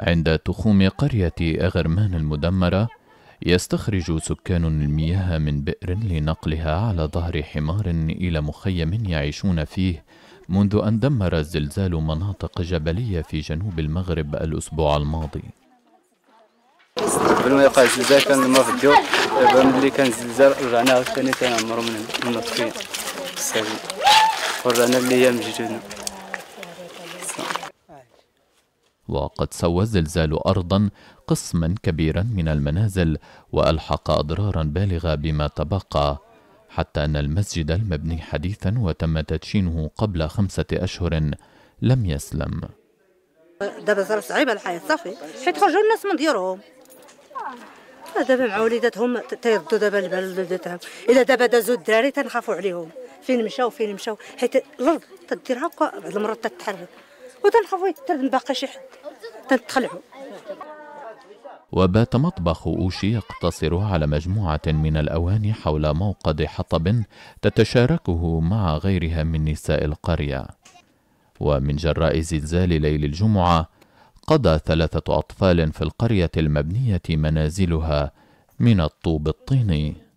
عند تخوم قرية أغرمان المدمرة يستخرج سكان المياه من بئر لنقلها على ظهر حمار إلى مخيم يعيشون فيه منذ أن دمر الزلزال مناطق جبلية في جنوب المغرب الأسبوع الماضي قبل ما يوقع الزلزال كان الماء في الجو دابا ملي كان الزلزال رجعنا عاوتاني عمرو من النطفية السالي ورجعنا للأيام جدودنا وقد سوى الزلزال أرضا قسما كبيرا من المنازل وألحق أضرارا بالغة بما تبقى حتى أن المسجد المبني حديثا وتم تدشينه قبل خمسة أشهر لم يسلم دابا صار صعيبه الحياه صافي حيت خرجوا الناس من ديورهم آه، دابا مع وليداتهم تيردوا دابا البال لوليداتهم الا دابا دازوا الدراري تنخافوا عليهم فين مشاو فين مشاو حيت الارض تديرها بعض المرات تتحرك وتنخافوا يترد باقي شي حد تنتخلعوا وبات مطبخ أوشي يقتصر على مجموعة من الأواني حول موقد حطب تتشاركه مع غيرها من نساء القرية ومن جراء زلزال ليل الجمعة قضى ثلاثة أطفال في القرية المبنية منازلها من الطوب الطيني